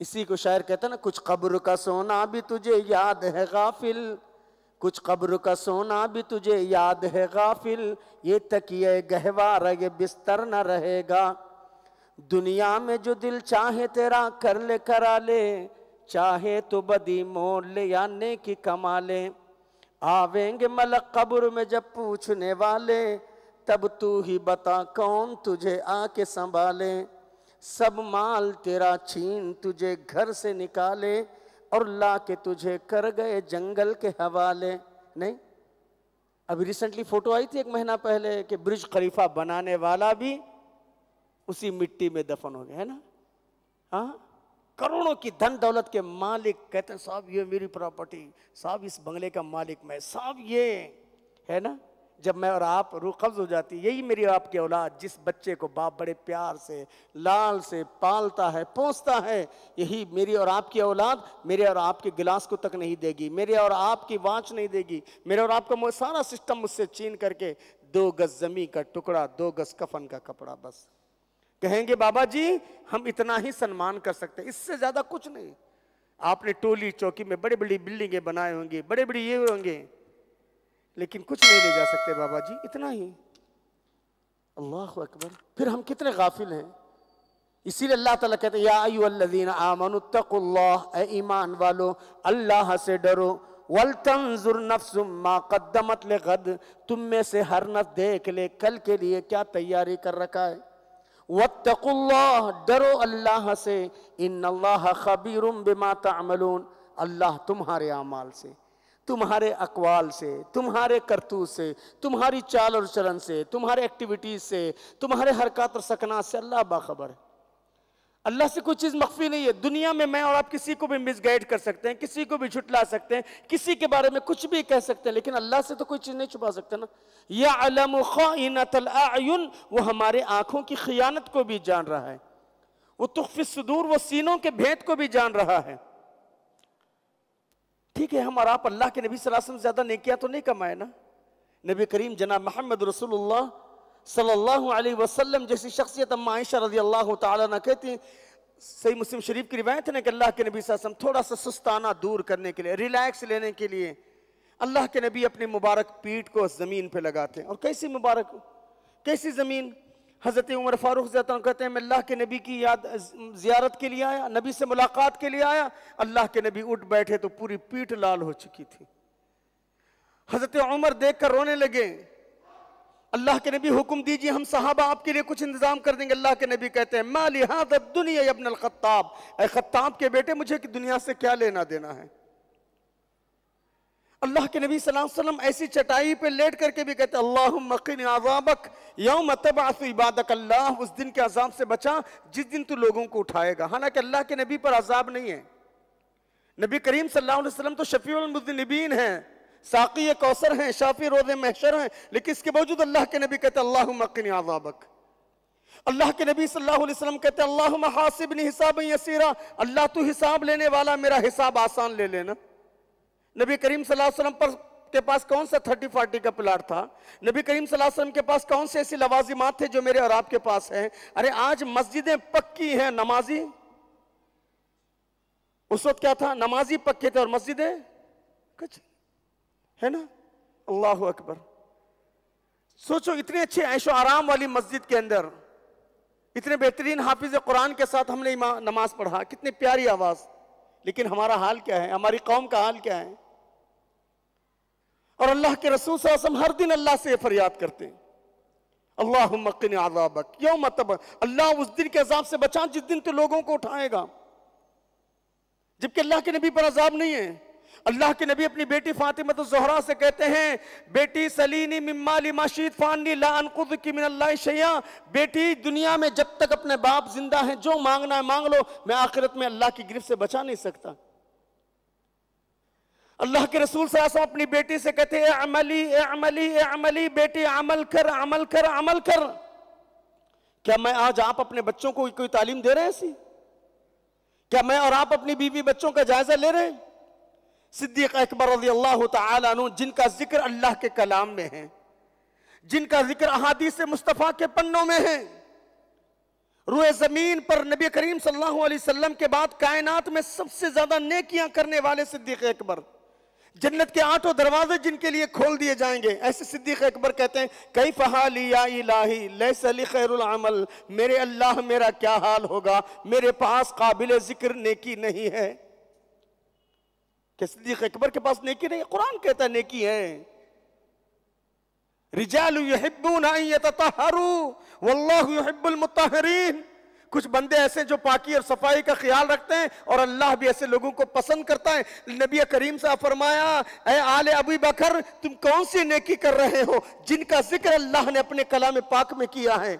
इसी को शायर कहते हैं ना कुछ कब्र का सोना भी तुझे याद है गाफिल कुछ कब्र का सोना भी तुझे याद है गाफिल ये तकिए गहवार ये बिस्तर न रहेगा दुनिया में जो दिल चाहे तेरा कर ले करा ले चाहे तो बदी मोल ले या की कमा ले आवेंगे मलक कब्र में जब पूछने वाले तब तू ही बता कौन तुझे आके संभाले सब माल तेरा छीन तुझे घर से निकाले और ला के तुझे कर गए जंगल के हवाले नहीं अभी रिसेंटली फोटो आई थी एक महीना पहले कि ब्रिज खलीफा बनाने वाला भी उसी मिट्टी में दफन हो गया है ना हाँ करोड़ों की धन दौलत के मालिक कहते हैं साहब ये मेरी प्रॉपर्टी साहब इस बंगले का मालिक मैं साहब ये है ना जब मैं और आप रू कब्ज़ हो जाती यही मेरी आपकी औलाद जिस बच्चे को बाप बड़े प्यार से लाल से पालता है पोसता है यही मेरी और आपकी औलाद मेरे और आपके गिलास को तक नहीं देगी मेरे और आपकी वाँच नहीं देगी मेरे और आपका सारा सिस्टम मुझसे छीन करके दो गज जमी का टुकड़ा दो गज कफन का कपड़ा बस कहेंगे बाबा जी हम इतना ही सम्मान कर सकते हैं इससे ज़्यादा कुछ नहीं आपने टोली चौकी में बड़ी बड़ी बिल्डिंगें बनाए होंगे बड़े बड़े ये होंगे लेकिन कुछ नहीं ले जा सकते बाबा जी इतना ही अल्लाह अकबर फिर हम कितने गाफिल हैं इसीलिए अल्लाह ताला कहते यादीन आमनुल्लाह ईमान वालो अल्लाह से डरो वलतंजुर नफ्सुम्मा कदमत ले गद तुम में से हर नफ देख ले कल के लिए क्या तैयारी कर रखा है वतकुल्लाह डरो अल्लाह से इन अल्लाह खबीरुम बिमा तमलून अल्लाह तुम्हारे अमाल से तुम्हारे अकवाल से तुम्हारे करतूत से तुम्हारी चाल और चलन से तुम्हारे एक्टिविटीज़ से तुम्हारे हरकत और सकना से अल्लाह बाखबर है अल्लाह से कोई चीज़ मख्फी नहीं है दुनिया में मैं और आप किसी को भी मिसगाइड कर सकते हैं किसी को भी झुटला सकते हैं किसी के बारे में कुछ भी कह सकते हैं लेकिन अल्लाह से तो कोई चीज़ नहीं छुपा सकते ना यह अलम ख़ानतुन वो हमारे आँखों की खयानत को भी जान रहा है वो तुफ़ सदूर व सीनों के भेद को भी जान रहा है ठीक है हम और आप अल्लाह के नबी वसल्लम ज्यादा नहीं किया तो नहीं कमाए ना नबी करीम जना मोहम्मद रसूलुल्लाह सल्लल्लाहु अलैहि वसल्लम जैसी शख्सियत अम्मा आयशा रजी अल्लाह तला कहती सही मुस्लिम शरीफ की रिवायत है ना कि अल्लाह के नबी वसम थोड़ा सा सुस्ताना दूर करने के लिए रिलैक्स लेने के लिए अल्लाह के नबी अपनी मुबारक पीठ को ज़मीन पर लगाते हैं और कैसी मुबारक कैसी ज़मीन हज़रत उमर फ़ारूक कहते हैं मैं अल्लाह के नबी की याद ज़ियारत के लिए आया नबी से मुलाकात के लिए आया अल्लाह के नबी उठ बैठे तो पूरी पीठ लाल हो चुकी थी हज़रत उमर देख कर रोने लगे अल्लाह के नबी हुक्म दीजिए हम साहबा आपके लिए कुछ इंतजाम कर देंगे अल्लाह के नबी कहते हैं माली लिहाज दुनिया अबन खत्ताब खत्ताब के बेटे मुझे कि दुनिया से क्या लेना देना है अल्लाह के नबी वसल्लम ऐसी चटाई पे लेट करके भी कहते अल्लाह मकिन आजाबक यौम तबास इबादक अल्लाह उस दिन के अजाब से बचा जिस दिन तू लोगों को उठाएगा हालांकि अल्लाह के नबी पर अजाब नहीं है नबी करीम सल्लल्लाहु अलैहि वसल्लम तो शफ़ीमदनबीन हैं साकी कौसर हैं शाफी रोज़ महशर हैं लेकिन इसके बावजूद अल्लाह के नबी कहते अल्लाह मकिन आजाबक अल्लाह के नबी सल्लल्लाहु अलैहि वसल्लम कहते अल्लाह हासिब हिसाब यसीरा अल्लाह तू हिसाब लेने वाला मेरा हिसाब आसान ले लेना नबी करीम सल्लल्लाहु पर के पास कौन सा थर्टी फोर्टी का प्लाट था नबी करीम सल्लल्लाहु के पास कौन से ऐसी लवाजिमात थे जो मेरे और आपके पास हैं अरे आज मस्जिदें पक्की हैं नमाजी उस वक्त क्या था नमाजी पक्के थे और मस्जिदें कुछ है ना अल्लाह अकबर सोचो इतने अच्छे ऐशो आराम वाली मस्जिद के अंदर इतने बेहतरीन हाफिज कुरान के साथ हमने नमाज पढ़ा कितनी प्यारी आवाज़ लेकिन हमारा हाल क्या है हमारी कौम का हाल क्या है और अल्लाह के रसूल वसम हर दिन अल्लाह से फरियाद करते अल्लाह मक्न आजाब क्यों मतलब अल्लाह उस दिन के अजाब से बचा जिस दिन तो लोगों को उठाएगा जबकि अल्लाह के नबी पर अजाब नहीं है अल्लाह के नबी अपनी बेटी फातिमा तो जहरा से कहते हैं बेटी सलीनी मिम्माली माशीद फानी लानकुद की मिनल्ला शैया बेटी दुनिया में जब तक अपने बाप जिंदा हैं जो मांगना है मांग लो मैं आखिरत में अल्लाह की गिरफ्त से बचा नहीं सकता अल्लाह के रसूल सलासम अपनी बेटी से कहते हैं अमली ए अमली ए अमली बेटी अमल कर अमल कर अमल कर क्या मैं आज आप अपने बच्चों को कोई तालीम दे रहे हैं ऐसी क्या मैं और आप अपनी बीवी बच्चों का जायजा ले रहे हैं सिद्दीक अकबर रजी अल्लाह तु जिनका जिक्र अल्लाह के कलाम में है जिनका जिक्र अहादी से मुस्तफ़ा के पन्नों में है रुए ज़मीन पर नबी करीम सल्लल्लाहु अलैहि वसल्लम के बाद कायनात में सबसे ज़्यादा नेकियां करने वाले सिद्दीक अकबर जन्नत के आठों दरवाजे जिनके लिए खोल दिए जाएंगे ऐसे सिद्दीक अकबर कहते हैं कई फहाली या खैरमल मेरे अल्लाह मेरा क्या हाल होगा मेरे पास काबिल जिक्र नेकी नहीं है क्या सिद्दीक अकबर के पास नेकी नहीं कुरान कहता है नेकी है रिजालू वल्लाहुल मुताहरीन कुछ बंदे ऐसे जो पाकि और सफाई का ख्याल रखते हैं और अल्लाह भी ऐसे लोगों को पसंद करता है नबी करीम से फरमाया आल अबी बकर तुम कौन सी नेकी कर रहे हो जिनका जिक्र अल्लाह ने अपने कला में पाक में किया है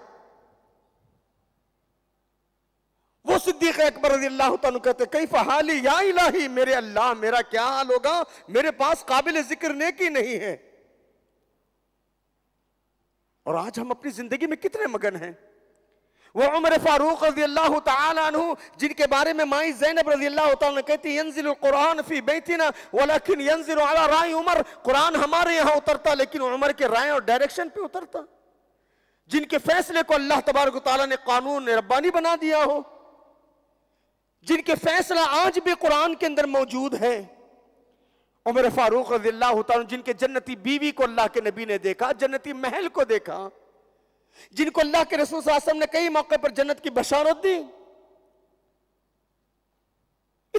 वो सिद्दीक अकबर अल्लाह कहते कई फहाली या इलाही मेरे अल्लाह मेरा क्या हाल होगा मेरे पास काबिल जिक्र नेकी नहीं है और आज हम अपनी जिंदगी में कितने मगन हैं वो उमर फारूक रजी अल्लाह तु जिनके बारे में माई जैनब रजी अल्लाह कहती है वो फी यंजिल राय उमर कुरान हमारे यहाँ उतरता लेकिन उमर के राय और डायरेक्शन पे उतरता जिनके फैसले को अल्लाह तबारक ताली ने कानून रब्बानी बना दिया हो जिनके फैसला आज भी कुरान के अंदर मौजूद है उमर फारूक रजी अल्लाह जिनके जन्नती बीवी को अल्लाह के नबी ने देखा जन्नती महल को देखा जिनको अल्लाह के रसूल आसम ने कई मौके पर जन्नत की बशारत दी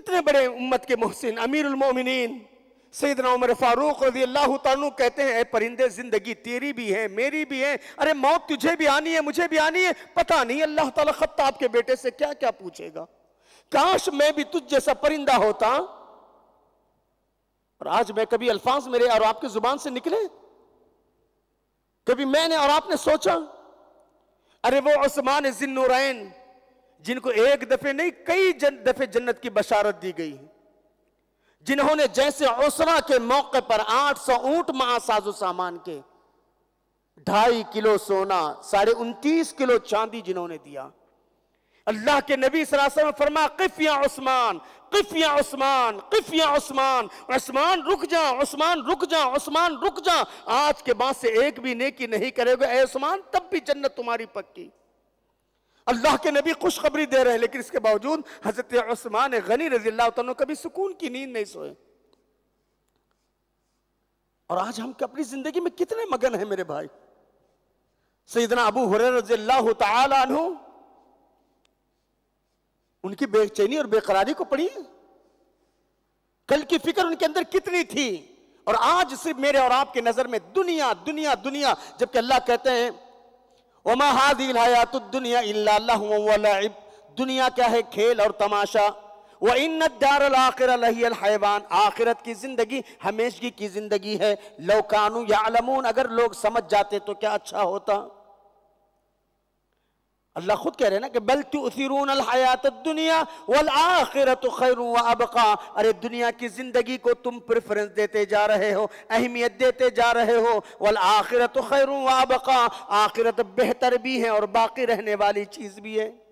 इतने बड़े उम्मत के मोहसिन अमीरमिन सैदना उमर फारूक रजी अल्लाह तु कहते हैं परिंदे जिंदगी तेरी भी है मेरी भी है अरे मौत तुझे भी आनी है मुझे भी आनी है पता नहीं अल्लाह तला खत्ताब आपके बेटे से क्या क्या पूछेगा काश मैं भी तुझ जैसा परिंदा होता और आज मैं कभी अल्फाज मेरे और आपकी जुबान से निकले कभी मैंने और आपने सोचा अरे वो उस्मान जिन जिनको एक दफे नहीं कई जन दफे जन्नत की बशारत दी गई जिन्होंने जैसे उसरा के मौके पर 800 ऊंट महासाजो सामान के ढाई किलो सोना साढ़े उनतीस किलो चांदी जिन्होंने दिया अल्लाह के नबी सरासम फरमा किफिया उस्मान किफिया उस्मान किफिया उस्मान उस्मान रुक जा उस्मान रुक जा उस्मान रुक जा आज के बाद से एक भी नेकी नहीं करेगा ए उस्मान तब भी जन्नत तुम्हारी पक्की अल्लाह के नबी खुशखबरी दे रहे हैं लेकिन इसके बावजूद हजरत उस्मान गनी रजी तन कभी सुकून की नींद नहीं सोए और आज हम अपनी जिंदगी में कितने मगन हैं मेरे भाई सईदना अबू हुर रजी अल्लाह उनकी बेचैनी और बेकरारी को पढ़िए कल की फिक्र उनके अंदर कितनी थी और आज सिर्फ मेरे और आपके नजर में दुनिया दुनिया दुनिया जबकि अल्लाह कहते हैं ओमा हादिल तो दुनिया इला दुनिया क्या है खेल और तमाशा वह इन दार आखिर हैवान आखिरत की ज़िंदगी हमेशगी की ज़िंदगी है लौकानू या अलमून अगर लोग समझ जाते तो क्या अच्छा होता अल्लाह खुद कह रहे हैं ना कि बल तुरून हयात दुनिया वल आखिरत खैरू अबका अरे दुनिया की ज़िंदगी को तुम प्रेफरेंस देते जा रहे हो अहमियत देते जा रहे हो वल आखिरत खैरू अबका आखिरत बेहतर भी है और बाकी रहने वाली चीज़ भी है